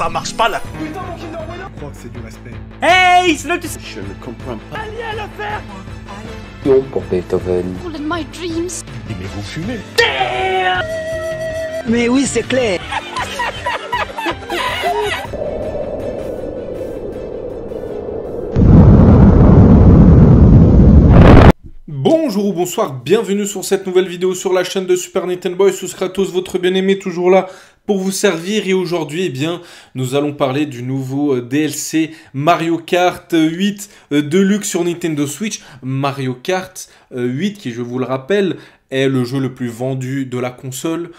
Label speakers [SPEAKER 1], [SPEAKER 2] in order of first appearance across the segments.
[SPEAKER 1] ça marche pas là Putain mon Kinder Bueno Je crois que c'est du respect. Hey, c'est le Je ne comprends pas. Allez à l'affaire faire Non pour Beethoven. All in my dreams. Mais vous fumez Damn Mais oui, c'est clair Bonjour ou bonsoir, bienvenue sur cette nouvelle vidéo sur la chaîne de Super Nintendo Boy, sous votre bien-aimé, toujours là pour vous servir et aujourd'hui eh bien nous allons parler du nouveau euh, DLC Mario Kart 8 euh, euh, luxe sur Nintendo Switch Mario Kart 8 qui je vous le rappelle est le jeu le plus vendu de la console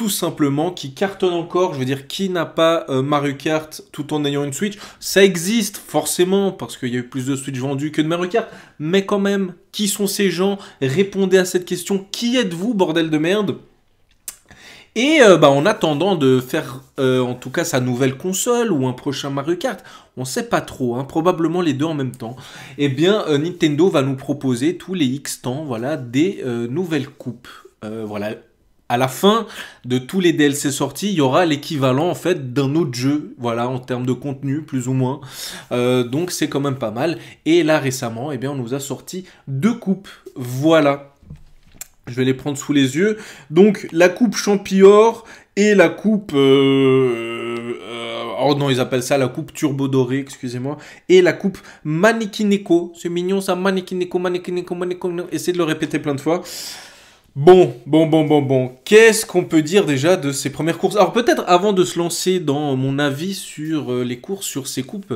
[SPEAKER 1] tout simplement, qui cartonne encore. Je veux dire, qui n'a pas euh, Mario Kart tout en ayant une Switch Ça existe forcément, parce qu'il y a eu plus de Switch vendus que de Mario Kart. Mais quand même, qui sont ces gens Répondez à cette question. Qui êtes-vous, bordel de merde et euh, bah, en attendant de faire euh, en tout cas sa nouvelle console ou un prochain Mario Kart, on sait pas trop, hein, probablement les deux en même temps, et eh bien Nintendo va nous proposer tous les X temps voilà, des nouvelles coupes. voilà, à la fin de tous les DLC sortis, il y aura l'équivalent en fait d'un autre jeu, voilà, en termes de contenu, plus ou moins. Euh, donc c'est quand même pas mal. Et là récemment, eh bien, on nous a sorti deux coupes. Voilà. Je vais les prendre sous les yeux. Donc la coupe Champior et la coupe... Euh, euh, oh non, ils appellent ça la coupe Turbo Doré, excusez-moi. Et la coupe Manikineko. C'est mignon ça, Manikineko, Manikineko, Manikineko. Essayez de le répéter plein de fois. Bon, bon, bon, bon, bon. Qu'est-ce qu'on peut dire déjà de ces premières courses Alors peut-être avant de se lancer dans mon avis sur euh, les courses, sur ces coupes,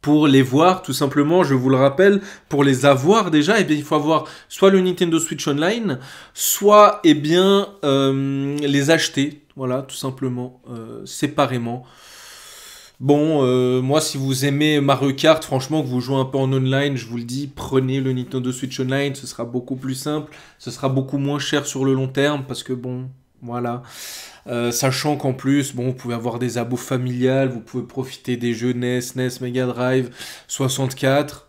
[SPEAKER 1] pour les voir, tout simplement, je vous le rappelle, pour les avoir déjà, et eh bien, il faut avoir soit le Nintendo Switch Online, soit et eh bien, euh, les acheter, voilà, tout simplement, euh, séparément. Bon, euh, moi, si vous aimez Mario Kart, franchement, que vous jouez un peu en online, je vous le dis, prenez le Nintendo Switch Online, ce sera beaucoup plus simple, ce sera beaucoup moins cher sur le long terme, parce que bon, voilà. Euh, sachant qu'en plus, bon, vous pouvez avoir des abos familiales, vous pouvez profiter des jeux NES, NES Mega Drive 64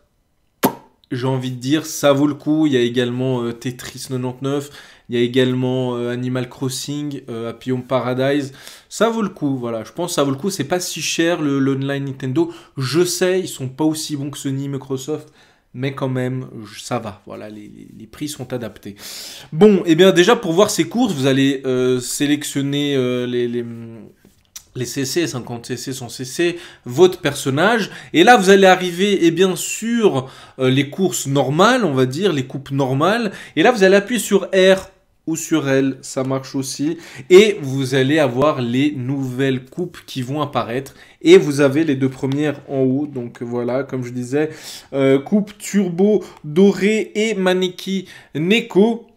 [SPEAKER 1] j'ai envie de dire, ça vaut le coup. Il y a également euh, Tetris 99, il y a également euh, Animal Crossing, Happy euh, Paradise. Ça vaut le coup, voilà. Je pense que ça vaut le coup. C'est pas si cher le l'online Nintendo. Je sais, ils sont pas aussi bons que Sony, Microsoft. Mais quand même, ça va. Voilà, les, prix sont adaptés. Bon, et eh bien déjà pour voir ces courses, vous allez sélectionner les les CC, 50 CC, sont CC, votre personnage. Et là, vous allez arriver, et eh bien sûr, euh, les courses normales, on va dire, les coupes normales. Et là, vous allez appuyer sur R ou sur L, ça marche aussi. Et vous allez avoir les nouvelles coupes qui vont apparaître. Et vous avez les deux premières en haut. Donc voilà, comme je disais, euh, coupe turbo doré et maneki neko.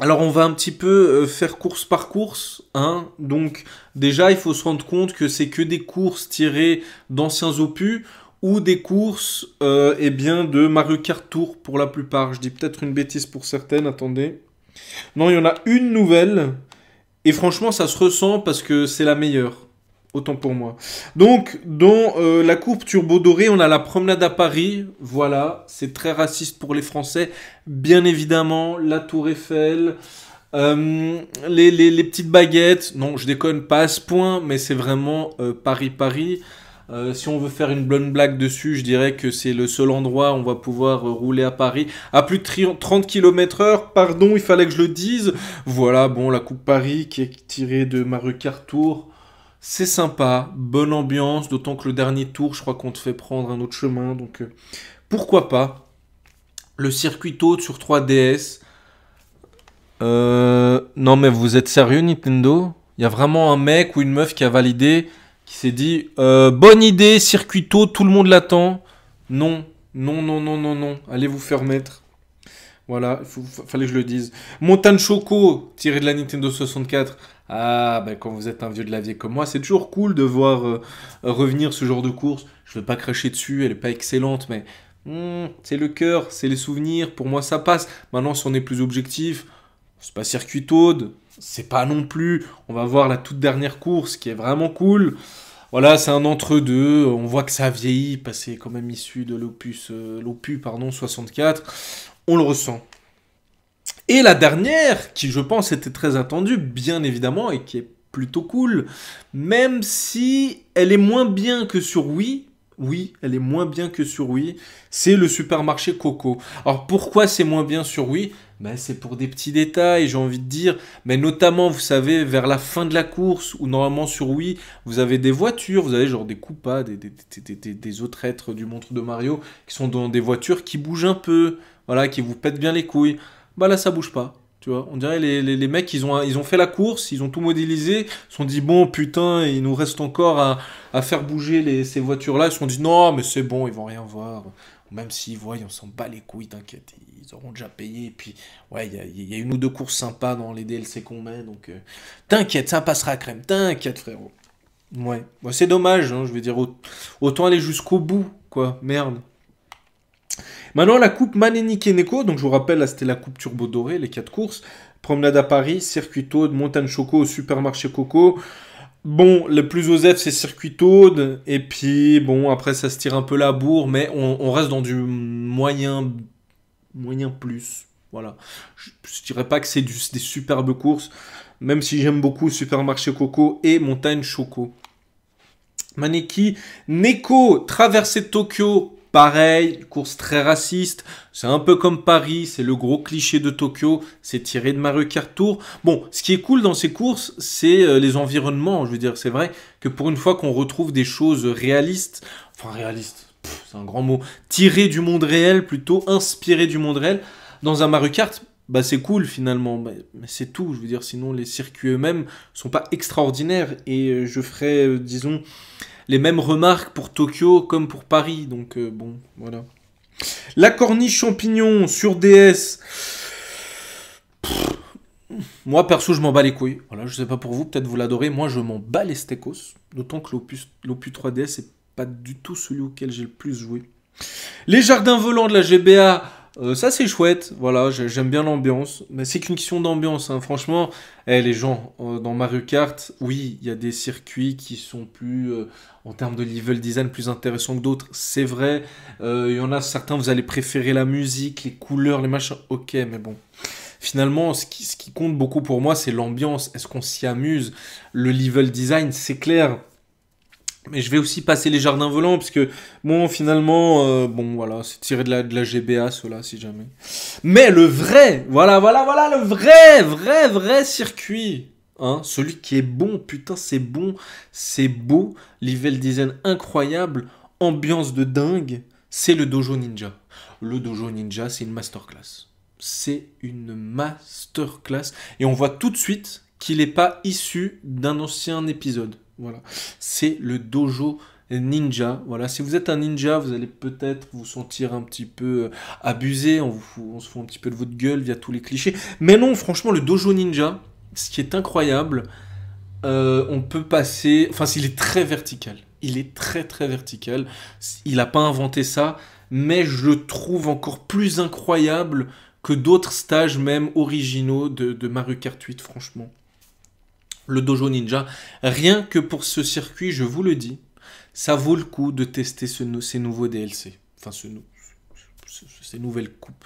[SPEAKER 1] Alors on va un petit peu euh, faire course par course, hein. Donc déjà il faut se rendre compte que c'est que des courses tirées d'anciens opus ou des courses euh, eh bien de Mario Kart Tour pour la plupart. Je dis peut-être une bêtise pour certaines, attendez. Non, il y en a une nouvelle et franchement ça se ressent parce que c'est la meilleure. Autant pour moi. Donc, dans euh, la coupe Turbo Doré, on a la promenade à Paris. Voilà, c'est très raciste pour les Français. Bien évidemment, la Tour Eiffel, euh, les, petites baguettes. Non, je déconne, pas à ce point, mais c'est vraiment Paris-Paris. Euh, si on veut faire une blonde blague dessus, je dirais que c'est le seul endroit où on va pouvoir rouler à Paris à plus de 30 km h Pardon, il fallait que je le dise. Voilà, bon, la Coupe Paris qui est tirée de rue Cartour. C'est sympa, bonne ambiance, d'autant que le dernier tour, je crois qu'on te fait prendre un autre chemin, donc euh, pourquoi pas. Le circuit tôt sur 3DS. Euh, non mais vous êtes sérieux Nintendo Il y a vraiment un mec ou une meuf qui a validé, qui s'est dit euh, bonne idée, circuit tôt, tout le monde l'attend. Non, non, non, non, non, non, allez vous faire mettre. Voilà, il fallait que je le dise. Montagne Choco, tiré de la Nintendo 64. Ah, ben quand vous êtes un vieux de la vieille comme moi, c'est toujours cool de voir euh, revenir ce genre de course. Je ne veux pas cracher dessus, elle n'est pas excellente, mais hmm, c'est le cœur, c'est les souvenirs. Pour moi, ça passe. Maintenant, si on est plus objectif, c'est pas circuit taude. c'est pas non plus. On va voir la toute dernière course qui est vraiment cool. Voilà, c'est un entre-deux. On voit que ça vieillit, parce c'est quand même issu de l'opus, euh, l'opus pardon, 64 on le ressent. Et la dernière, qui je pense était très attendue, bien évidemment, et qui est plutôt cool, même si elle est moins bien que sur Wii, oui, elle est moins bien que sur Wii, c'est le supermarché Coco. Alors pourquoi c'est moins bien sur Wii ben, C'est pour des petits détails, j'ai envie de dire, mais notamment, vous savez, vers la fin de la course, où normalement sur Wii, vous avez des voitures, vous avez genre des Koopas, des, des, des autres êtres du montre de Mario, qui sont dans des voitures qui bougent un peu voilà, qui vous pètent bien les couilles, bah là ça bouge pas. Tu vois, on dirait les, les, mecs, ils ont, ils ont fait la course, ils ont tout modélisé, ils se sont dit bon putain, il nous reste encore à, faire bouger les, ces voitures-là, ils se sont dit non mais c'est bon, ils vont rien voir. Même s'ils voient, on s'en pas les couilles, t'inquiète, ils auront déjà payé. Et puis, ouais, il y, a une ou deux courses sympas dans les DLC qu'on met, donc euh, t'inquiète, ça passera à crème, t'inquiète frérot. Ouais, bah, c'est dommage, hein, je veux dire, autant aller jusqu'au bout, quoi, merde. Maintenant, la coupe et Neko, Donc, je vous rappelle, là, c'était la coupe Turbo Doré, les quatre courses. Promenade à Paris, circuit Aude, Montagne Choco, supermarché Coco. Bon, le plus osé c'est circuit Aude. Et puis, bon, après, ça se tire un peu la bourre, mais on, reste dans du moyen, moyen plus. Voilà. Je, dirais pas que c'est des superbes courses, même si j'aime beaucoup supermarché Coco et Montagne Choco. Maneki, Neko, traversée Tokyo, Pareil, course très raciste, c'est un peu comme Paris, c'est le gros cliché de Tokyo, c'est tiré de Mario Kart Tour. Bon, ce qui est cool dans ces courses, c'est euh, les environnements, je veux dire, c'est vrai que pour une fois qu'on retrouve des choses réalistes, enfin réalistes, c'est un grand mot, tirées du monde réel plutôt, inspiré du monde réel, dans un Mario Kart, bah c'est cool finalement, bah, mais c'est tout, je veux dire, sinon les circuits eux-mêmes sont pas extraordinaires et euh, je ferais, euh, disons, les mêmes remarques pour Tokyo comme pour Paris. Donc euh, bon, voilà. La corniche champignon sur DS. moi perso, je m'en bats les couilles. Voilà, je sais pas pour vous, peut-être vous l'adorez. Moi, je m'en bats les stekos. D'autant que l'opus 3DS n'est pas du tout celui auquel j'ai le plus joué. Les jardins volants de la GBA. Euh, ça c'est chouette, voilà, j'aime bien l'ambiance. Mais c'est qu'une question d'ambiance, hein. franchement. Eh, les gens, euh, dans Mario Kart, oui, il y a des circuits qui sont plus, euh, en termes de level design, plus intéressants que d'autres, c'est vrai. Il y en a certains, vous allez préférer la musique, les couleurs, les machins, ok, mais bon. Finalement, ce qui, ce qui compte beaucoup pour moi, c'est l'ambiance. Est-ce qu'on s'y amuse Le level design, c'est clair mais je vais aussi passer les jardins volants, parce que, bon, finalement, euh, bon, voilà, c'est tiré de la, de la GBA, cela, si jamais. Mais le vrai, voilà, voilà, voilà, le vrai, vrai, vrai circuit, hein, celui qui est bon, putain, c'est bon, c'est beau, level design incroyable, ambiance de dingue, c'est le Dojo Ninja. Le Dojo Ninja, c'est une masterclass. C'est une masterclass, et on voit tout de suite qu'il n'est pas issu d'un ancien épisode. Voilà. C'est le dojo ninja. Voilà, si vous êtes un ninja, vous allez peut-être vous sentir un petit peu euh, abusé, on, on se fout un petit peu de votre gueule via tous les clichés. Mais non, franchement, le dojo ninja, ce qui est incroyable, euh, on peut passer... Enfin, il est très vertical. Il est très très vertical. Il n'a pas inventé ça, mais je le trouve encore plus incroyable que d'autres stages même originaux de, de Mario Kart 8, franchement le Dojo Ninja. Rien que pour ce circuit, je vous le dis, ça vaut le coup de tester ces nouveaux DLC. Enfin, ce, ces nouvelles coupes.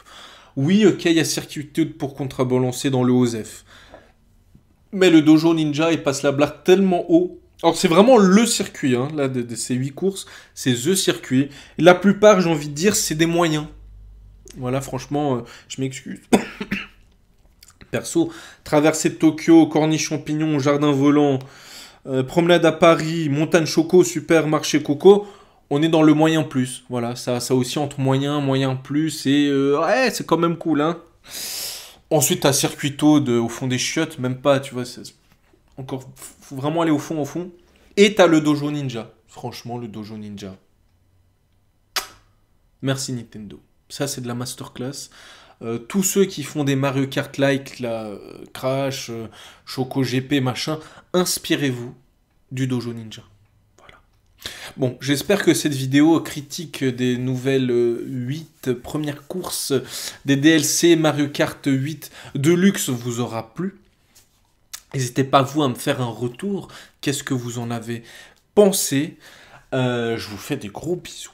[SPEAKER 1] Oui, ok, il y a circuit pour contrebalancer dans le OZF. Mais le Dojo Ninja, il passe la blague tellement haut. Alors, c'est vraiment le circuit, hein, là, de, ces 8 courses, c'est The Circuit. La plupart, j'ai envie de dire, c'est des moyens. Voilà, franchement, euh, je m'excuse. Perso, traversée Tokyo, corniche champignon, jardin volant, euh, promenade à Paris, montagne choco, super marché coco, on est dans le moyen plus. Voilà, ça, ça aussi entre moyen, moyen plus, et euh, ouais, c'est quand même cool, hein. Ensuite, t'as Circuito, de, au fond des chiottes, même pas, tu vois, encore, faut vraiment aller au fond, au fond. Et t'as le dojo ninja. Franchement, le dojo ninja. Merci Nintendo. Ça, c'est de la masterclass. Euh, tous ceux qui font des Mario Kart like, euh, Crash, euh, Choco GP, machin, inspirez-vous du Dojo Ninja. Voilà. Bon, j'espère que cette vidéo critique des nouvelles 8 premières courses des DLC Mario Kart 8 de luxe vous aura plu. N'hésitez pas, vous, à me faire un retour. Qu'est-ce que vous en avez pensé Je vous fais des gros bisous.